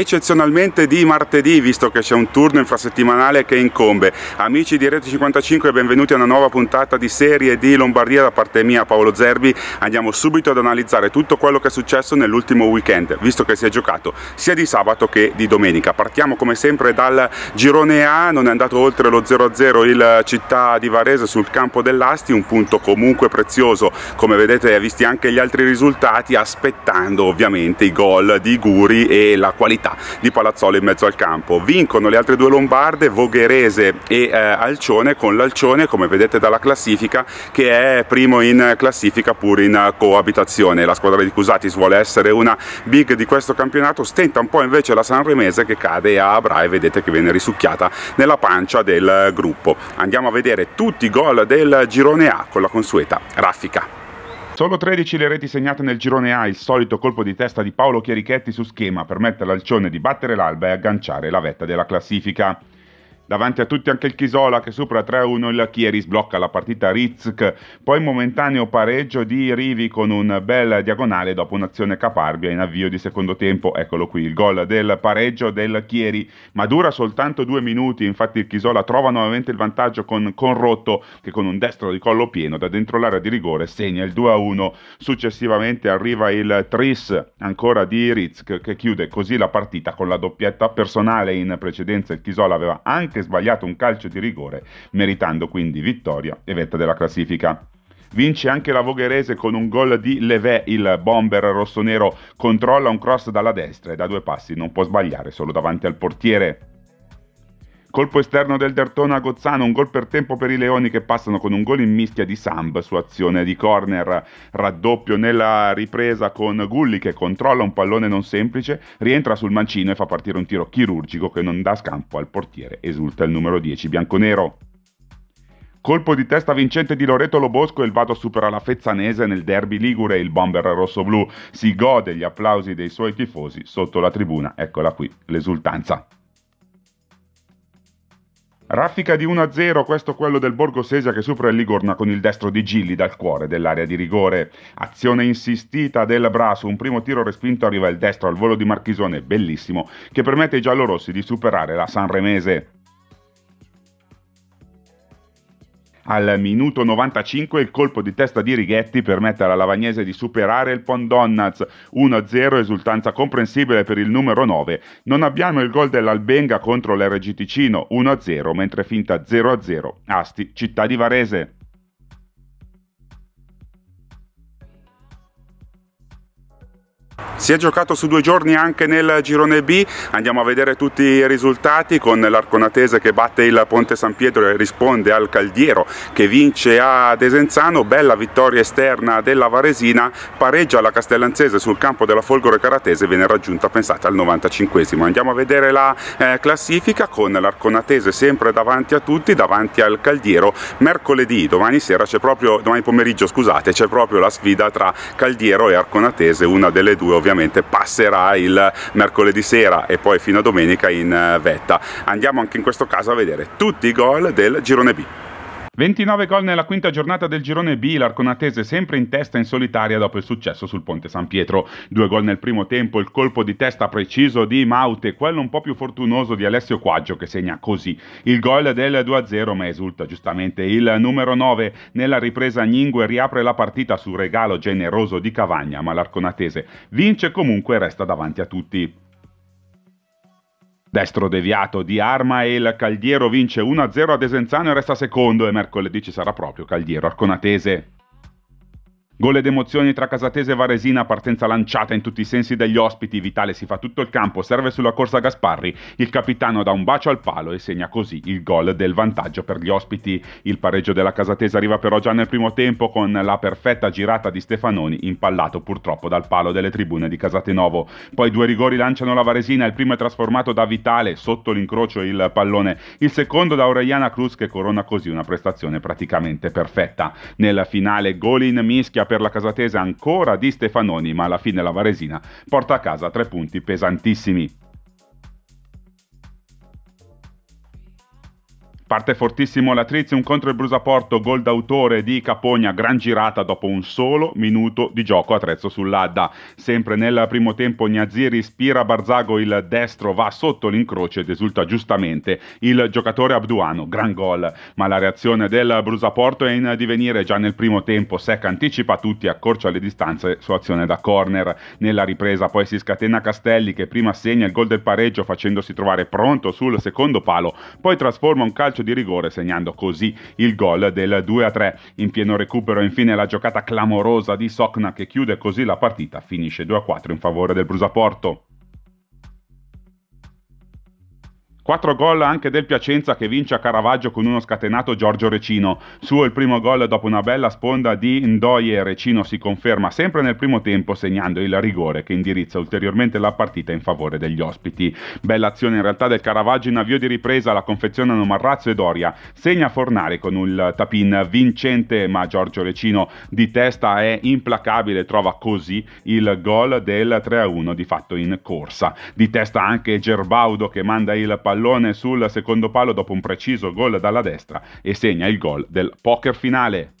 eccezionalmente di martedì, visto che c'è un turno infrasettimanale che incombe. Amici di Rete 55, benvenuti a una nuova puntata di serie di Lombardia da parte mia Paolo Zerbi. Andiamo subito ad analizzare tutto quello che è successo nell'ultimo weekend, visto che si è giocato sia di sabato che di domenica. Partiamo come sempre dal girone A, non è andato oltre lo 0-0 il Città di Varese sul campo dell'Asti, un punto comunque prezioso, come vedete visti anche gli altri risultati, aspettando ovviamente i gol di Guri e la qualità città di Palazzolo in mezzo al campo. Vincono le altre due lombarde, Vogherese e eh, Alcione, con l'Alcione come vedete dalla classifica che è primo in classifica pur in eh, coabitazione. La squadra di Cusatis vuole essere una big di questo campionato, stenta un po' invece la Sanremese che cade a Bra e vedete che viene risucchiata nella pancia del eh, gruppo. Andiamo a vedere tutti i gol del girone A con la consueta raffica. Solo 13 le reti segnate nel girone A, il solito colpo di testa di Paolo Chierichetti su schema per mettere l'alcione di battere l'alba e agganciare la vetta della classifica. Davanti a tutti anche il Chisola che supera 3-1 il Chieri, sblocca la partita Rizk, poi momentaneo pareggio di Rivi con un bel diagonale dopo un'azione caparbia in avvio di secondo tempo, eccolo qui il gol del pareggio del Chieri, ma dura soltanto due minuti, infatti il Chisola trova nuovamente il vantaggio con Rotto che con un destro di collo pieno da dentro l'area di rigore segna il 2-1, successivamente arriva il Tris ancora di Rizk che chiude così la partita con la doppietta personale, in precedenza il Chisola aveva anche e sbagliato un calcio di rigore, meritando quindi vittoria e vetta della classifica. Vince anche la Vogherese con un gol di Levé, il bomber rossonero controlla un cross dalla destra e da due passi non può sbagliare solo davanti al portiere. Colpo esterno del Dertona a Gozzano, un gol per tempo per i Leoni che passano con un gol in mischia di Samb su azione di corner, raddoppio nella ripresa con Gulli che controlla un pallone non semplice, rientra sul mancino e fa partire un tiro chirurgico che non dà scampo al portiere, esulta il numero 10 bianconero. Colpo di testa vincente di Loreto Lobosco, il Vado supera la Fezzanese nel derby ligure, il bomber rosso-blu si gode gli applausi dei suoi tifosi sotto la tribuna, eccola qui l'esultanza. Raffica di 1-0, questo quello del Borgo Sesia che supera il Ligorna con il destro di Gilli dal cuore dell'area di rigore. Azione insistita del Bra su un primo tiro respinto arriva il destro al volo di Marchisone, bellissimo, che permette ai giallorossi di superare la Sanremese. Al minuto 95 il colpo di testa di Righetti permette alla Lavagnese di superare il Pondonnaz 1-0, esultanza comprensibile per il numero 9. Non abbiamo il gol dell'Albenga contro l'RG Ticino 1-0, mentre finta 0-0 Asti Città di Varese. Si è giocato su due giorni anche nel girone B, andiamo a vedere tutti i risultati con l'Arconatese che batte il Ponte San Pietro e risponde al Caldiero che vince a Desenzano, bella vittoria esterna della Varesina, pareggia la Castellanzese sul campo della Folgore Caratese e viene raggiunta pensate al 95 Andiamo a vedere la eh, classifica con l'Arconatese sempre davanti a tutti, davanti al Caldiero, mercoledì, domani sera c'è proprio, domani pomeriggio scusate, c'è proprio la sfida tra Caldiero e Arconatese, una delle due ovviamente ovviamente passerà il mercoledì sera e poi fino a domenica in eh, vetta. Andiamo anche in questo caso a vedere tutti i gol del girone B. 29 gol nella quinta giornata del girone B, l'Arconatese sempre in testa in solitaria dopo il successo sul Ponte San Pietro. Due gol nel primo tempo, il colpo di testa preciso di Maute, quello un po' più fortunoso di Alessio Quaggio che segna così il gol del 2-0 ma esulta giustamente il numero 9. Nella ripresa Ningue riapre la partita sul regalo generoso di Cavagna ma l'Arconatese vince comunque e resta davanti a tutti. Destro deviato di arma e il Caldiero vince 1-0 a Desenzano e resta secondo e mercoledì ci sarà proprio Caldiero Arconatese. Gol ed emozioni tra Casatese e Varesina, partenza lanciata in tutti i sensi dagli ospiti, Vitale si fa tutto il campo, serve sulla corsa Gasparri, il capitano dà un bacio al palo e segna così il gol del vantaggio per gli ospiti. Il pareggio della Casatese arriva però già nel primo tempo con la perfetta girata di Stefanoni, impallato purtroppo dal palo delle tribune di Casatenovo. Poi due rigori lanciano la Varesina, il primo è trasformato da Vitale sotto l'incrocio il pallone, il secondo da Orellana Cruz che corona così una prestazione praticamente perfetta. Nella finale gol in mischia per la casatese ancora di Stefanoni, ma alla fine la Varesina porta a casa tre punti pesantissimi. Parte fortissimo la Trizium contro il Brusaporto, gol d'autore di Capogna, gran girata dopo un solo minuto di gioco a Trezzo sull'Adda. Sempre nel primo tempo Gnaziri ispira Barzago, il destro va sotto l'incrocio ed esulta giustamente il giocatore Abduano, gran gol. Ma la reazione del Brusaporto è in divenire già nel primo tempo, Sec anticipa tutti, accorcia le distanze su azione da corner. Nella ripresa poi si scatena Castelli che prima segna il gol del pareggio facendosi trovare pronto sul secondo palo, poi trasforma un calcio calcio di rigore segnando così il gol del 2-3 in pieno recupero. Infine la giocata clamorosa di Sokna che chiude così la partita, finisce 2-4 in favore del Brusaporto. 4 gol anche del Piacenza che vince a Caravaggio con uno scatenato Giorgio Recino. Suo il primo gol dopo una bella sponda di Ndoye. Recino si conferma sempre nel primo tempo segnando il rigore che indirizza ulteriormente la partita in favore degli ospiti. Bella azione in realtà del Caravaggio in avvio di ripresa, la confezionano Marrazzo e Doria. Segna Fornari con un tapin vincente, ma Giorgio Recino di testa è implacabile, trova così il gol del 3-1 di fatto in corsa. Di testa anche Gerbaudo che manda il pallone pallone sul secondo palo dopo un preciso gol dalla destra e segna il gol del poker finale.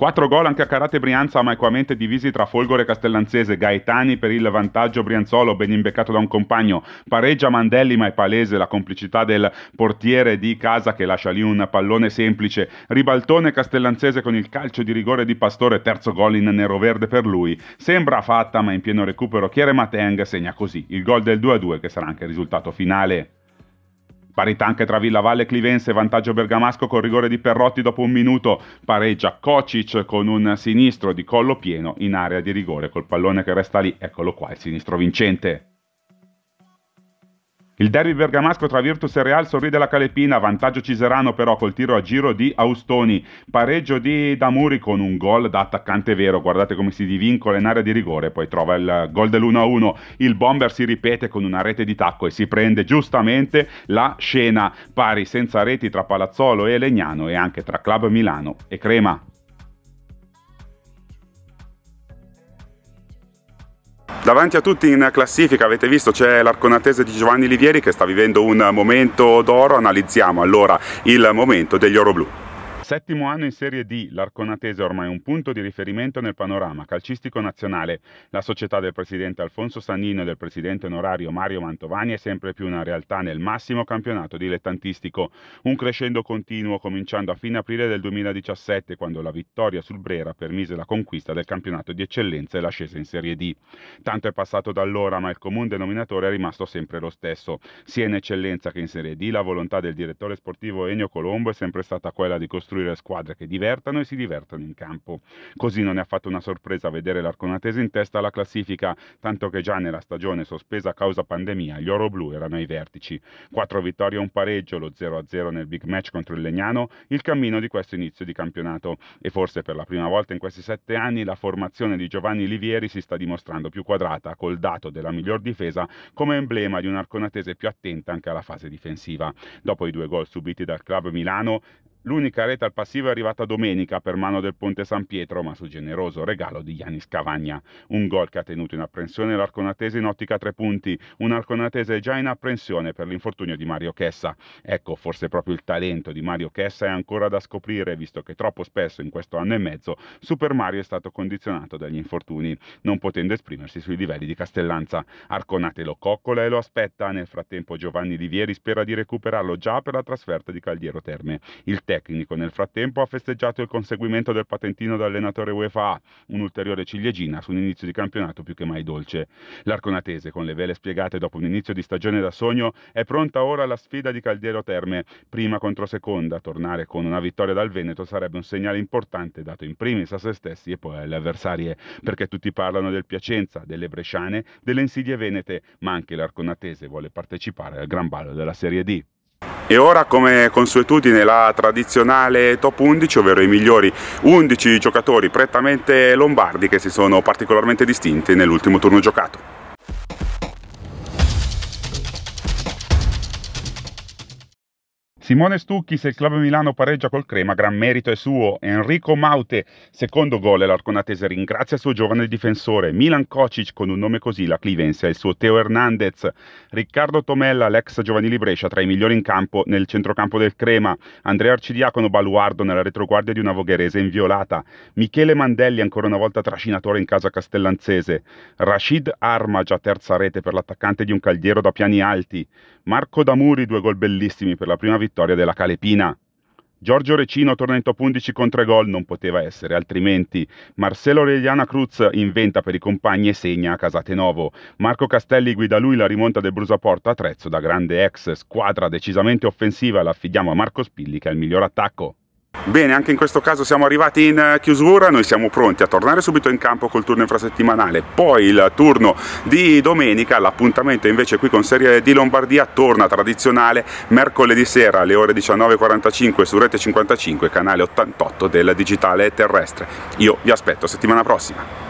4 gol anche a Carate Brianza, ma equamente divisi tra Folgore e Castellanzese. Gaetani per il vantaggio Brianzolo, ben imbeccato da un compagno. Pareggia Mandelli, ma è palese la complicità del portiere di casa che lascia lì un pallone semplice. Ribaltone Castellanzese con il calcio di rigore di Pastore, terzo gol in nero-verde per lui. Sembra fatta, ma in pieno recupero Chiere Mateng segna così il gol del 2-2 che sarà anche il risultato finale. Parità anche tra Villavalle e Clivense, vantaggio bergamasco col rigore di Perrotti dopo un minuto, pareggia Kocic con un sinistro di collo pieno in area di rigore col pallone che resta lì, eccolo qua il sinistro vincente. Il derby bergamasco tra Virtus e Real sorride la Calepina, vantaggio Ciserano però col tiro a giro di Austoni, pareggio di Damuri con un gol da attaccante vero, guardate come si divincola in area di rigore, poi trova il gol dell'1-1, il bomber si ripete con una rete di tacco e si prende giustamente la scena, pari senza reti tra Palazzolo e Legnano e anche tra Club Milano e Crema. Davanti a tutti in classifica avete visto c'è l'arconatese di Giovanni Livieri che sta vivendo un momento d'oro, analizziamo allora il momento degli oro blu settimo anno in Serie D, l'Arconatese è ormai un punto di riferimento nel panorama calcistico nazionale. La società del presidente Alfonso Sannino e del presidente onorario Mario Mantovani è sempre più una realtà nel massimo campionato dilettantistico. Un crescendo continuo cominciando a fine aprile del 2017, quando la vittoria sul Brera permise la conquista del campionato di eccellenza e l'ascesa in Serie D. Tanto è passato da allora, ma il comune denominatore è rimasto sempre lo stesso. Sia in eccellenza che in Serie D la volontà del direttore sportivo Ennio Colombo è sempre stata quella di costruire costruire squadre che divertano e si divertano in campo. Così non è affatto una sorpresa vedere l'Arconatese in testa alla classifica, tanto che già nella stagione sospesa a causa pandemia gli Oro Blu erano ai vertici. Quattro vittorie e un pareggio, lo 0-0 nel big match contro il Legnano, il cammino di questo inizio di campionato e forse per la prima volta in questi sette anni la formazione di Giovanni Livieri si sta dimostrando più quadrata col dato della miglior difesa come emblema di un'arconatese più attenta anche alla fase difensiva. Dopo i due gol subiti dal club Milano L'unica rete al passivo è arrivata domenica per mano del Ponte San Pietro, ma su generoso regalo di Ianis Cavagna. Un gol che ha tenuto in apprensione l'arconatese in ottica tre punti, un arconatese già in apprensione per l'infortunio di Mario Chessa. Ecco, forse proprio il talento di Mario Chessa è ancora da scoprire, visto che troppo spesso in questo anno e mezzo Super Mario è stato condizionato dagli infortuni, non potendo esprimersi sui livelli di Castellanza. Arconate lo coccola e lo aspetta, nel frattempo Giovanni Livieri spera di recuperarlo già per la trasferta di Caldiero Terme. Il tecnico nel frattempo ha festeggiato il conseguimento del patentino da allenatore UEFA un'ulteriore ciliegina su un inizio di campionato più che mai dolce. L'Arconatese, con le vele spiegate dopo un inizio di stagione da sogno, è pronta ora alla sfida di Caldiero Terme, prima contro seconda. Tornare con una vittoria dal Veneto sarebbe un segnale importante dato in primis a se stessi e poi alle avversarie, perché tutti parlano del Piacenza, delle Bresciane, delle insidie venete, ma anche l'Arconatese vuole partecipare al gran ballo della Serie D. E ora come consuetudine la tradizionale top 11, ovvero i migliori 11 giocatori prettamente lombardi che si sono particolarmente distinti nell'ultimo turno giocato. Simone Stucchi, se il Club Milano pareggia col Crema, gran merito è suo. Enrico Maute, secondo gol, e l'Arconatese ringrazia il suo giovane difensore. Milan Kocic, con un nome così, la e il suo Teo Hernandez. Riccardo Tomella, l'ex giovanili Brescia, tra i migliori in campo nel centrocampo del Crema. Andrea Arcidiacono, baluardo nella retroguardia di una vogherese inviolata. Michele Mandelli, ancora una volta trascinatore in casa castellanzese. Rashid Arma, già terza rete per l'attaccante di un caldiero da piani alti. Marco Damuri, due gol bellissimi per la prima vittoria vittoria della Calepina. Giorgio Recino torna in top 11 con tre gol, non poteva essere altrimenti. Marcelo Aureliana Cruz inventa per i compagni e segna a Casatenovo. Marco Castelli guida lui la rimonta del Brusaporta a Trezzo da grande ex. Squadra decisamente offensiva, la affidiamo a Marco Spilli che è il miglior attacco. Bene, anche in questo caso siamo arrivati in eh, chiusura, noi siamo pronti a tornare subito in campo col turno infrasettimanale, poi il turno di domenica, l'appuntamento invece qui con Serie di Lombardia torna tradizionale mercoledì sera alle ore 19.45 su Rete 55, canale 88 del digitale terrestre. Io vi aspetto settimana prossima.